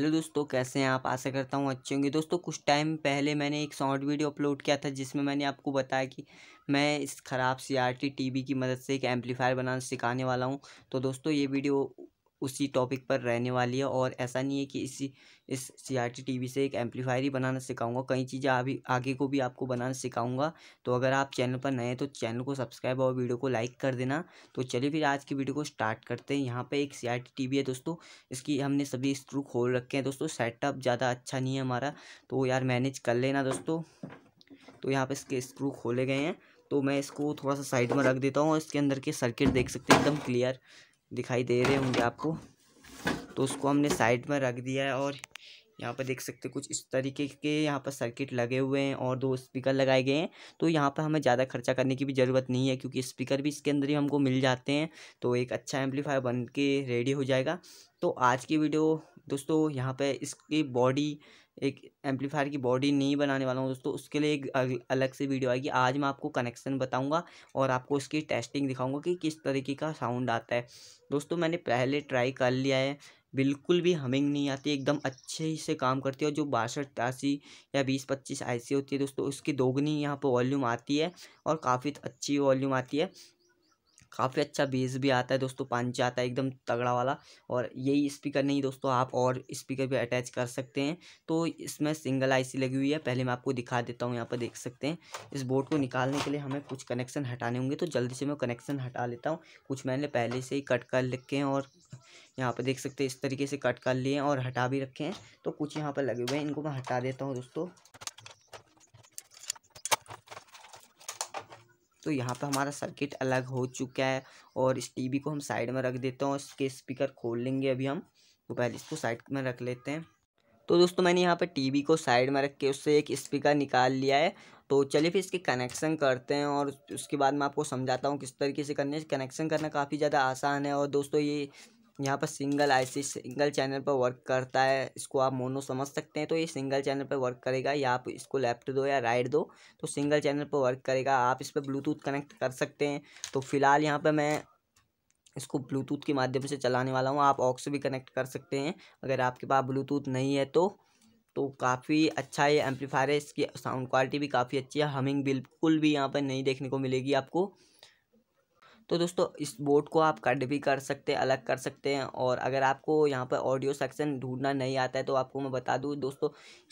hello दोस्तों कैसे हैं आप आशा करता हूँ अच्छे होंगे दोस्तों कुछ टाइम पहले मैंने एक शॉर्ट वीडियो अपलोड किया था जिसमें मैंने आपको बताया कि मैं इस ख़राब C R T T V की मदद से एक एम्पलीफायर बनाना सिखाने वाला हूँ तो दोस्तों ये वीडियो उसी टॉपिक पर रहने वाली है और ऐसा नहीं है कि इसी इस C R T T V से एक एम्पलीफायर ही बनाना सिखाऊंगा कई चीज़ें अभी आगे को भी आपको बनाना सिखाऊंगा तो अगर आप चैनल पर नए हैं तो चैनल को सब्सक्राइब और वीडियो को लाइक कर देना तो चलिए फिर आज की वीडियो को स्टार्ट करते हैं यहाँ पर एक C R T T V है दोस्तों इसकी हमने सभी स्क्रू खोल रखे हैं दोस्तों सेटअप ज़्यादा अच्छा नहीं है हमारा तो यार मैनेज कर लेना दोस्तों तो यहाँ पर इसके स्क्रू खोले गए हैं तो मैं इसको थोड़ा सा साइड में रख देता हूँ और इसके अंदर के सर्किट देख सकते हैं एकदम क्लियर दिखाई दे रहे होंगे आपको तो उसको हमने साइड में रख दिया है और यहाँ पर देख सकते कुछ इस तरीके के यहाँ पर सर्किट लगे हुए हैं और दो स्पीकर लगाए गए हैं तो यहाँ पर हमें ज़्यादा खर्चा करने की भी ज़रूरत नहीं है क्योंकि स्पीकर भी इसके अंदर ही हमको मिल जाते हैं तो एक अच्छा एम्पलीफायर बन के रेडी हो जाएगा तो आज की वीडियो दोस्तों यहाँ पर इसकी बॉडी एक एम्पलीफायर की बॉडी नहीं बनाने वाला हूँ दोस्तों उसके लिए एक अलग से वीडियो आएगी आज मैं आपको कनेक्शन बताऊँगा और आपको उसकी टेस्टिंग दिखाऊँगा कि किस तरीके का साउंड आता है दोस्तों मैंने पहले ट्राई कर लिया है बिल्कुल भी हमिंग नहीं आती एकदम अच्छे से काम करती है और जो बासठ तिरासी या बीस पच्चीस ऐसी होती है दोस्तों उसकी दोगुनी यहाँ पर वॉल्यूम आती है और काफ़ी अच्छी वॉल्यूम आती है काफ़ी अच्छा बेस भी आता है दोस्तों पंच आता है एकदम तगड़ा वाला और यही स्पीकर नहीं दोस्तों आप और स्पीकर भी अटैच कर सकते हैं तो इसमें सिंगल आईसी लगी हुई है पहले मैं आपको दिखा देता हूँ यहाँ पर देख सकते हैं इस बोर्ड को निकालने के लिए हमें कुछ कनेक्शन हटाने होंगे तो जल्दी से मैं कनेक्शन हटा लेता हूँ कुछ मैंने पहले से ही कट कर रखे हैं और यहाँ पर देख सकते हैं इस तरीके से कट कर लिए और हटा भी रखे हैं तो कुछ यहाँ पर लगे हुए हैं इनको मैं हटा देता हूँ दोस्तों तो यहाँ पर हमारा सर्किट अलग हो चुका है और इस टीवी को हम साइड में रख देते हैं इसके स्पीकर खोल लेंगे अभी हम तो पहले इसको साइड में रख लेते हैं तो दोस्तों मैंने यहाँ पर टीवी को साइड में रख के उससे एक स्पीकर निकाल लिया है तो चलिए फिर इसके कनेक्शन करते हैं और उसके बाद मैं आपको समझाता हूँ किस तरीके से करने कनेक्शन करना काफ़ी ज़्यादा आसान है और दोस्तों ये यहाँ पर सिंगल आईसी सिंगल चैनल पर वर्क करता है इसको आप मोनो समझ सकते हैं तो ये सिंगल चैनल पर वर्क करेगा या आप इसको लेफ्ट दो या राइट दो तो सिंगल चैनल पर वर्क करेगा आप इस पर ब्लूटूथ कनेक्ट कर सकते हैं तो फिलहाल यहाँ पर मैं इसको ब्लूटूथ के माध्यम से चलाने वाला हूँ आप ऑक्स भी कनेक्ट कर सकते हैं अगर आपके पास ब्लूटूथ नहीं है तो तो काफ़ी अच्छा ये एम्पलीफायर है इसकी साउंड क्वालिटी भी काफ़ी अच्छी है हमिंग बिल्कुल भी यहाँ पर नहीं देखने को मिलेगी आपको तो दोस्तों इस बोर्ड को आप कट भी कर सकते हैं अलग कर सकते हैं और अगर आपको यहाँ पर ऑडियो सेक्शन ढूंढना नहीं आता है तो आपको मैं बता दूँ दोस्तों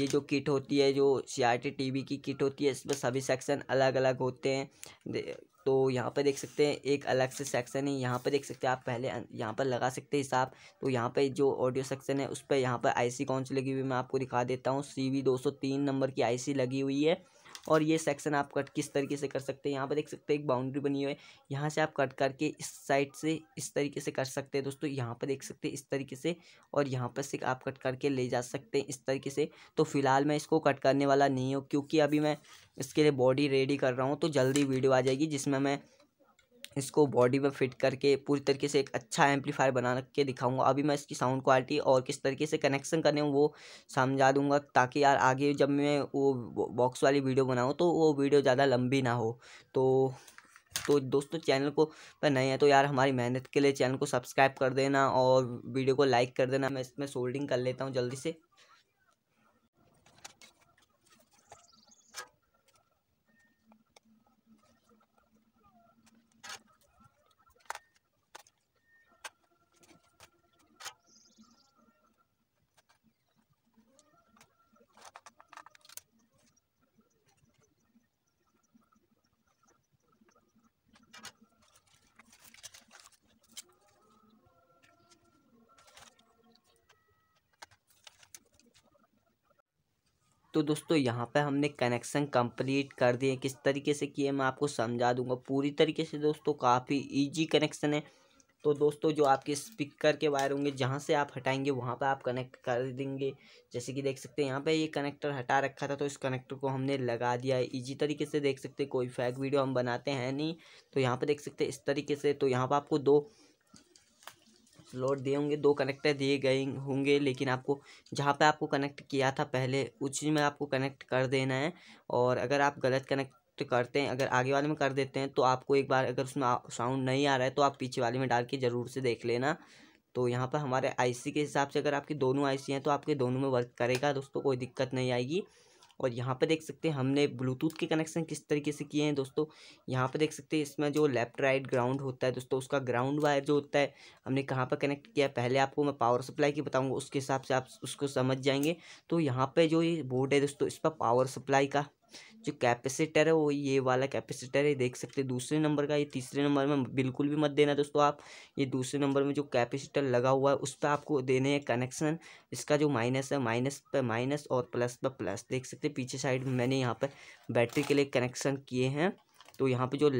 ये जो किट होती है जो सी आर की किट होती है इसमें सभी सेक्शन अलग अलग होते हैं तो यहाँ पर देख सकते हैं एक अलग से सेक्शन है यहाँ पर देख सकते हैं आप पहले अं, यहाँ पर लगा सकते हैं हिसाब तो यहाँ पर जो ऑडियो सेक्शन है उस पर यहाँ पर आईसी कौन सी लगी हुई मैं आपको दिखा देता हूँ सी वी दो सौ तीन नंबर की आईसी लगी हुई है और ये सेक्शन आप कट किस तरीके से कर सकते हैं यहाँ पर देख सकते हैं एक बाउंड्री बनी हुई है यहाँ से आप कट करके इस साइड से इस तरीके से कर सकते हैं दोस्तों यहाँ पर देख सकते हैं इस तरीके से और यहाँ पर से आप कट करके ले जा सकते हैं इस तरीके से तो फिलहाल मैं इसको कट करने वाला नहीं हूँ क्योंकि अभी मैं इसके लिए बॉडी रेडी कर रहा हूँ तो जल्दी वीडियो आ जाएगी जिसमें मैं इसको बॉडी में फिट करके पूरी तरीके से एक अच्छा एम्पलीफायर बना के दिखाऊंगा अभी मैं इसकी साउंड क्वालिटी और किस तरीके से कनेक्शन करने वो समझा दूंगा ताकि यार आगे जब मैं वो बॉक्स वाली वीडियो बनाऊँ तो वो वीडियो ज़्यादा लंबी ना हो तो तो दोस्तों चैनल को पर नए हैं तो यार हमारी मेहनत के लिए चैनल को सब्सक्राइब कर देना और वीडियो को लाइक कर देना मैं इसमें सोल्डिंग कर लेता हूँ जल्दी से तो दोस्तों यहाँ पे हमने कनेक्शन कंप्लीट कर दिए किस तरीके से किए मैं आपको समझा दूंगा पूरी तरीके से दोस्तों काफ़ी इजी कनेक्शन है तो दोस्तों जो आपके स्पीकर के वायर होंगे जहाँ से आप हटाएंगे वहाँ पर आप कनेक्ट कर देंगे जैसे कि देख सकते हैं यहाँ पे ये कनेक्टर हटा रखा था तो इस कनेक्टर को हमने लगा दिया है ईजी तरीके से देख सकते कोई फैक वीडियो हम बनाते हैं नहीं तो यहाँ पर देख सकते इस तरीके से तो यहाँ पर आपको दो स्लॉट दिए होंगे दो कनेक्टर दिए गए होंगे लेकिन आपको जहाँ पे आपको कनेक्ट किया था पहले उसी में आपको कनेक्ट कर देना है और अगर आप गलत कनेक्ट करते हैं अगर आगे वाले में कर देते हैं तो आपको एक बार अगर उसमें साउंड नहीं आ रहा है तो आप पीछे वाले में डाल के ज़रूर से देख लेना तो यहाँ पर हमारे आईसी के हिसाब से अगर आपकी दोनों आईसी हैं तो आपके दोनों में वर्क करेगा दोस्तों कोई दिक्कत नहीं आएगी और यहाँ पे देख सकते हैं हमने ब्लूटूथ के कनेक्शन किस तरीके से किए हैं दोस्तों यहाँ पे देख सकते हैं इसमें जो लेफ्ट राइट ग्राउंड होता है दोस्तों उसका ग्राउंड वायर जो होता है हमने कहाँ पर कनेक्ट किया पहले आपको मैं पावर सप्लाई की बताऊँगा उसके हिसाब से आप उसको समझ जाएंगे तो यहाँ पर जो ये बोर्ड है दोस्तों इस पर पावर सप्लाई का जो कैपेसिटर है वो ये वाला कैपेसिटर है देख सकते हैं दूसरे नंबर का ये तीसरे नंबर में बिल्कुल भी मत देना दोस्तों आप ये दूसरे नंबर में जो कैपेसिटर लगा हुआ है उस पर आपको देने हैं कनेक्शन इसका जो माइनस है माइनस पर माइनस और प्लस पर प्लस देख सकते पीछे साइड मैंने यहाँ पर बैटरी के लिए कनेक्शन किए हैं तो यहाँ पर जो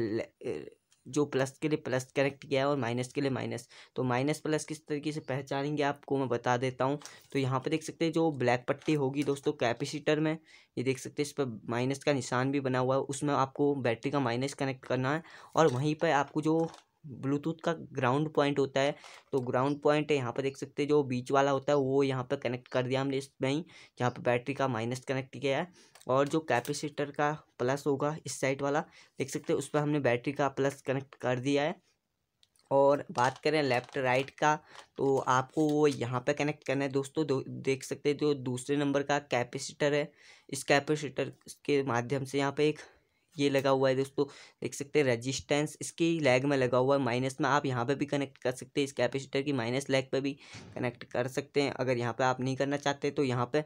जो प्लस के लिए प्लस करेक्ट किया है और माइनस के लिए माइनस तो माइनस प्लस किस तरीके से पहचानेंगे आपको मैं बता देता हूँ तो यहाँ पर देख सकते हैं जो ब्लैक पट्टी होगी दोस्तों कैपेसिटर में ये देख सकते हैं इस पर माइनस का निशान भी बना हुआ है उसमें आपको बैटरी का माइनस कनेक्ट करना है और वहीं पर आपको जो ब्लूटूथ का ग्राउंड पॉइंट होता है तो ग्राउंड पॉइंट है यहाँ पर देख सकते हैं जो बीच वाला होता है वो यहाँ पर कनेक्ट कर दिया हमने इसमें ही जहाँ पर बैटरी का माइनस कनेक्ट किया है और जो कैपेसिटर का प्लस होगा इस साइड वाला देख सकते हैं उस पर हमने बैटरी का प्लस कनेक्ट कर दिया है और बात करें लेफ्ट राइट का तो आपको वो यहाँ पे कनेक्ट करना है दोस्तों दो, देख सकते हैं जो दूसरे नंबर का कैपेसिटर है इस कैपेसिटर के माध्यम से यहाँ पे एक ये लगा हुआ है दोस्तों देख सकते हैं रेजिस्टेंस इसकी लैग में लगा हुआ है माइनस में आप यहाँ पे भी कनेक्ट कर सकते हैं इस कैपेसिटर की माइनस लैग पे भी कनेक्ट कर सकते हैं अगर यहाँ पे आप नहीं करना चाहते तो यहाँ पे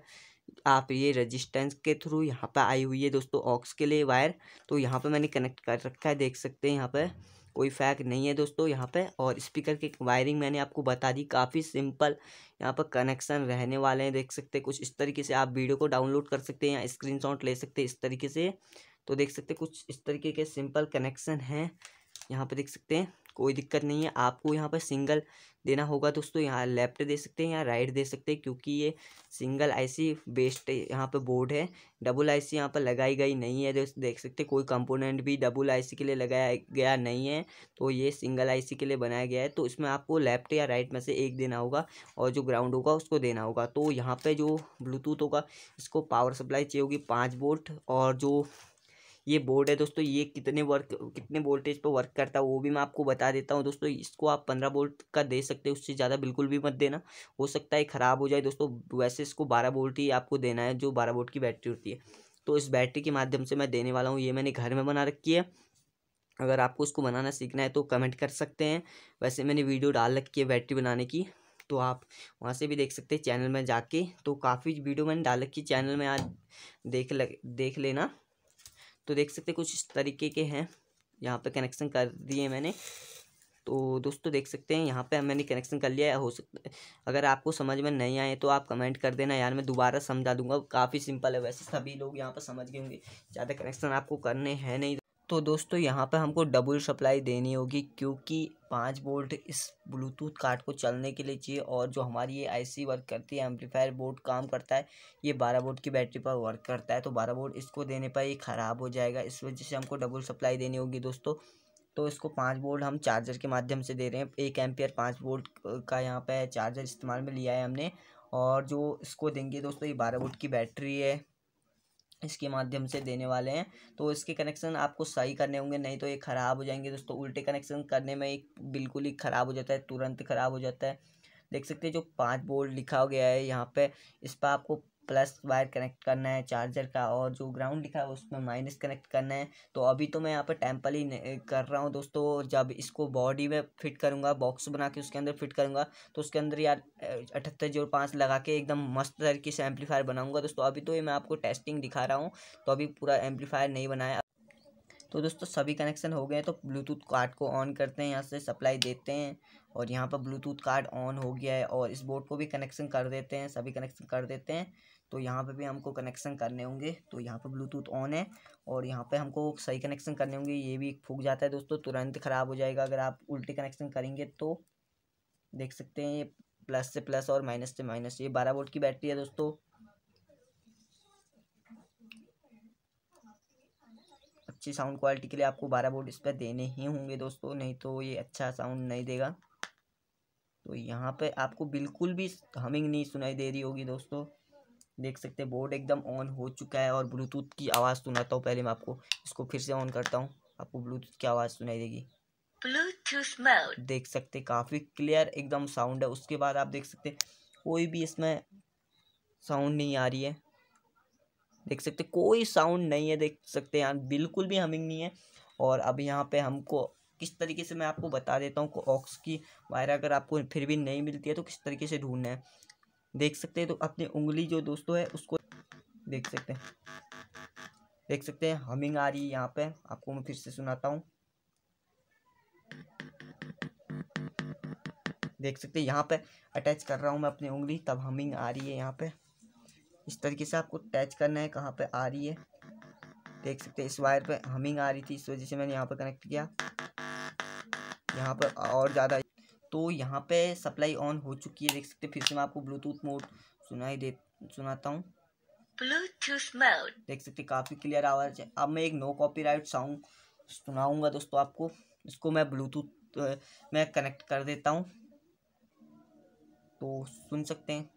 आप ये रेजिस्टेंस के थ्रू यहाँ पर आई हुई है दोस्तों ऑक्स के लिए वायर तो यहाँ पर मैंने कनेक्ट कर रखा है देख सकते हैं यहाँ पर कोई फैक नहीं है दोस्तों यहाँ पे और स्पीकर के वायरिंग मैंने आपको बता दी काफ़ी सिंपल यहाँ पर कनेक्शन रहने वाले हैं देख सकते हैं कुछ इस तरीके से आप वीडियो को डाउनलोड कर सकते हैं या स्क्रीनशॉट ले सकते हैं इस तरीके से तो देख सकते हैं कुछ इस तरीके के सिंपल कनेक्शन हैं यहाँ पर देख सकते हैं कोई दिक्कत नहीं है आपको यहाँ पर सिंगल देना होगा दोस्तों यहाँ लेफ्ट दे सकते हैं या राइट दे सकते हैं क्योंकि ये सिंगल आईसी बेस्ड यहाँ पर बोर्ड है डबल आईसी यहाँ पर लगाई गई नहीं है दोस्त देख सकते कोई कंपोनेंट भी डबल आईसी के लिए लगाया गया नहीं है तो ये सिंगल आईसी के लिए बनाया गया है तो इसमें आपको लेफ्ट या राइट में से एक देना होगा और जो ग्राउंड होगा उसको देना होगा तो यहाँ पर जो ब्लूटूथ होगा इसको पावर सप्लाई चाहिए होगी पाँच बोल्ट और जो ये बोर्ड है दोस्तों ये कितने वर्क कितने वोल्टेज पर वर्क करता है वो भी मैं आपको बता देता हूँ दोस्तों इसको आप पंद्रह वोल्ट का दे सकते हैं उससे ज़्यादा बिल्कुल भी मत देना हो सकता है ख़राब हो जाए दोस्तों वैसे इसको बारह वोल्ट ही आपको देना है जो बारह वोल्ट की बैटरी होती है तो इस बैटरी के माध्यम से मैं देने वाला हूँ ये मैंने घर में बना रखी है अगर आपको उसको बनाना सीखना है तो कमेंट कर सकते हैं वैसे मैंने वीडियो डाल रखी है बैटरी बनाने की तो आप वहाँ से भी देख सकते हैं चैनल में जाके तो काफ़ी वीडियो मैंने डाल रखी चैनल में आज देख लग, देख लेना तो देख सकते कुछ इस तरीके के हैं यहाँ पर कनेक्शन कर दिए मैंने तो दोस्तों देख सकते हैं यहाँ पे मैंने कनेक्शन कर लिया है हो सकता है अगर आपको समझ में नहीं आए तो आप कमेंट कर देना यार मैं दोबारा समझा दूंगा काफ़ी सिंपल है वैसे सभी लोग यहाँ पर समझ गए होंगे ज़्यादा कनेक्शन आपको करने हैं नहीं तो दोस्तों यहाँ पर हमको डबल सप्लाई देनी होगी क्योंकि पाँच बोल्ट इस ब्लूटूथ कार्ड को चलने के लिए चाहिए और जो हमारी ये आईसी वर्क करती है एम्पलीफायर बोर्ड काम करता है ये बारह बोल्ट की बैटरी पर वर्क करता है तो बारह बोल्ट इसको देने पर ये ख़राब हो जाएगा इस वजह से हमको डबल सप्लाई देनी होगी दोस्तों तो इसको पाँच बोल्ट हम चार्जर के माध्यम से दे रहे हैं एक एम्पियर पाँच बोल्ट का यहाँ पर चार्जर इस्तेमाल में लिया है हमने और जो इसको देंगे दोस्तों ये बारह बोल्ट की बैटरी है इसके माध्यम से देने वाले हैं तो इसके कनेक्शन आपको सही करने होंगे नहीं तो ये ख़राब हो जाएंगे दोस्तों उल्टे कनेक्शन करने में एक बिल्कुल ही ख़राब हो जाता है तुरंत ख़राब हो जाता है देख सकते हैं जो पाँच बोल्ट लिखा गया है यहाँ पे इस पर आपको प्लस वायर कनेक्ट करना है चार्जर का और जो ग्राउंड लिखा है उसमें माइनस कनेक्ट करना है तो अभी तो मैं यहाँ पर टेम्पल ही कर रहा हूँ दोस्तों जब इसको बॉडी में फिट करूँगा बॉक्स बना के उसके अंदर फिट करूँगा तो उसके अंदर यार अठहत्तर जीरो पाँच लगा के एकदम मस्त तरीके से एम्पलीफायर बनाऊँगा दोस्तों अभी तो ये मैं आपको टेस्टिंग दिखा रहा हूँ तो अभी पूरा एम्पलीफायर नहीं बनाया तो दोस्तों सभी कनेक्शन हो गए तो ब्लूटूथ कार्ड को ऑन करते हैं यहाँ से सप्लाई देते हैं और यहाँ पर ब्लूटूथ कार्ड ऑन हो गया है और इस बोर्ड को भी कनेक्शन कर देते हैं सभी कनेक्शन कर देते हैं तो यहाँ पे भी हमको कनेक्शन करने होंगे तो यहाँ पे ब्लूटूथ ऑन है और यहाँ पे हमको सही कनेक्शन करने होंगे ये भी फूक जाता है दोस्तों तुरंत ख़राब हो जाएगा अगर आप उल्टे कनेक्शन करेंगे तो देख सकते हैं ये प्लस से प्लस और माइनस से माइनस ये बारह वोल्ट की बैटरी है दोस्तों अच्छी साउंड क्वालिटी के लिए आपको बारह वोल्ट इस पर देने ही होंगे दोस्तों नहीं तो ये अच्छा साउंड नहीं देगा तो यहाँ पे आपको बिल्कुल भी हमिंग नहीं सुनाई दे रही होगी दोस्तों देख सकते हैं बोर्ड एकदम ऑन हो चुका है और ब्लूटूथ की आवाज़ सुनाता हूँ पहले मैं आपको इसको फिर से ऑन करता हूँ आपको ब्लूटूथ की आवाज़ सुनाई देगी ब्लूटूथ मोड देख सकते काफ़ी क्लियर एकदम साउंड है उसके बाद आप देख सकते कोई भी इसमें साउंड नहीं आ रही है देख सकते कोई साउंड नहीं है देख सकते यहाँ बिल्कुल भी हमिंग नहीं है और अब यहाँ पे हमको किस तरीके से मैं आपको बता देता हूँ ऑक्स की वायर अगर आपको फिर भी नहीं मिलती है तो किस तरीके से ढूंढना है देख सकते हैं तो अपनी उंगली जो दोस्तों है उसको देख सकते हैं देख सकते हैं हमिंग आ रही है यहाँ पे आपको मैं फिर से सुनाता हूँ देख सकते हैं यहाँ पे अटैच कर रहा हूँ मैं अपनी उंगली तब हमिंग आ रही है यहाँ पे इस तरीके से आपको अटैच करना है कहाँ पे आ रही है देख सकते हैं इस वायर पे हमिंग आ रही थी इस वजह से मैंने यहाँ पे कनेक्ट किया यहाँ पर और ज़्यादा तो यहाँ पे सप्लाई ऑन हो चुकी है देख सकते हैं फिर से मैं आपको ब्लूटूथ मोड सुनाई दे सुनाता हूँ ब्लूटूथ मोड देख सकते काफ़ी क्लियर आवाज़ है अब मैं एक नो कॉपीराइट साउंड सुनाऊंगा दोस्तों आपको इसको मैं ब्लूटूथ में कनेक्ट कर देता हूँ तो सुन सकते हैं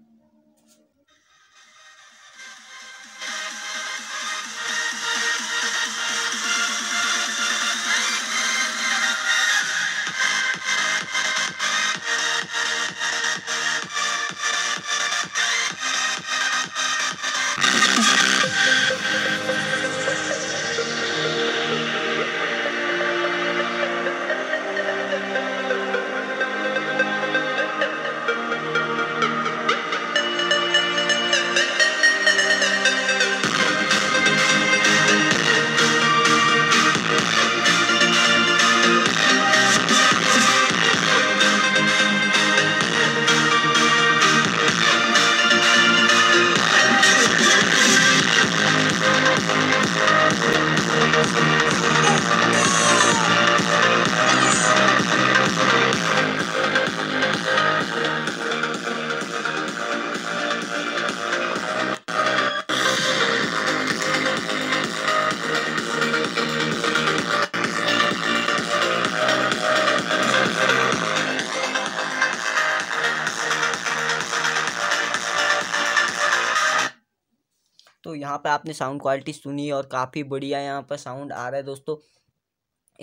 पर आपने साउंड क्वालिटी सुनी और काफ़ी बढ़िया यहाँ पर साउंड आ रहा है दोस्तों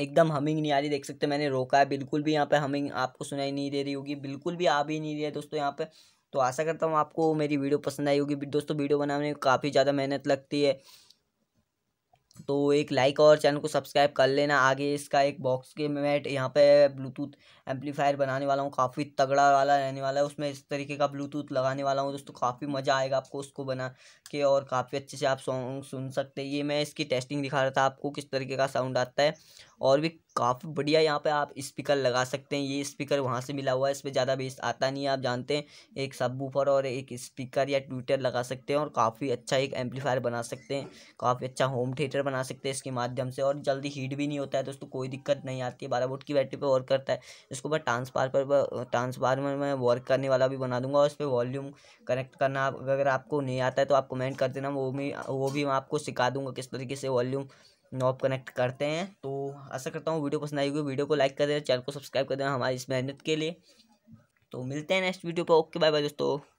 एकदम हमिंग नहीं आ रही देख सकते हैं मैंने रोका है बिल्कुल भी यहाँ पर हमिंग आपको सुनाई नहीं दे रही होगी बिल्कुल भी आ भी नहीं रही है दोस्तों यहाँ पर तो आशा करता हूँ आपको मेरी वीडियो पसंद आई होगी दोस्तों वीडियो बनाने में काफ़ी ज़्यादा मेहनत लगती है तो एक लाइक और चैनल को सब्सक्राइब कर लेना आगे इसका एक बॉक्स के मैट यहाँ पे ब्लूटूथ एम्पलीफायर बनाने वाला हूँ काफ़ी तगड़ा वाला रहने वाला है उसमें इस तरीके का ब्लूटूथ लगाने वाला हूँ दोस्तों काफ़ी मज़ा आएगा आपको उसको बना के और काफ़ी अच्छे से आप सॉन्ग सुन सकते हैं ये मैं इसकी टेस्टिंग दिखा रहा था आपको किस तरीके का साउंड आता है और भी काफ़ी बढ़िया यहाँ पर आप स्पीकर लगा सकते हैं ये स्पीकर वहाँ से मिला हुआ है इस पर ज़्यादा बेस आता नहीं है आप जानते हैं एक सब और एक स्पीकर या ट्विटर लगा सकते हैं और काफ़ी अच्छा एक एम्पलीफायर बना सकते हैं काफ़ी अच्छा होम थिएटर बना सकते हैं इसके माध्यम से और जल्दी हीट भी नहीं होता है दोस्तों कोई दिक्कत नहीं आती है बारह वोट की बैटरी पर और करता है इसको बस ट्रांसफार्मर पर ट्रांसफार्मर में वर्क करने वाला भी बना दूंगा और उस पर वॉल्यूम कनेक्ट करना अगर आपको नहीं आता है तो आप कमेंट कर देना वो भी वो भी मैं आपको सिखा दूंगा किस तरीके से वॉल्यूम नॉब कनेक्ट करते हैं तो आशा करता हूँ वीडियो पसंद आई होगी वीडियो को लाइक कर देना चैनल को सब्सक्राइब कर देना हमारी इस मेहनत के लिए तो मिलते हैं नेक्स्ट वीडियो पर ओके बाय बाय दोस्तों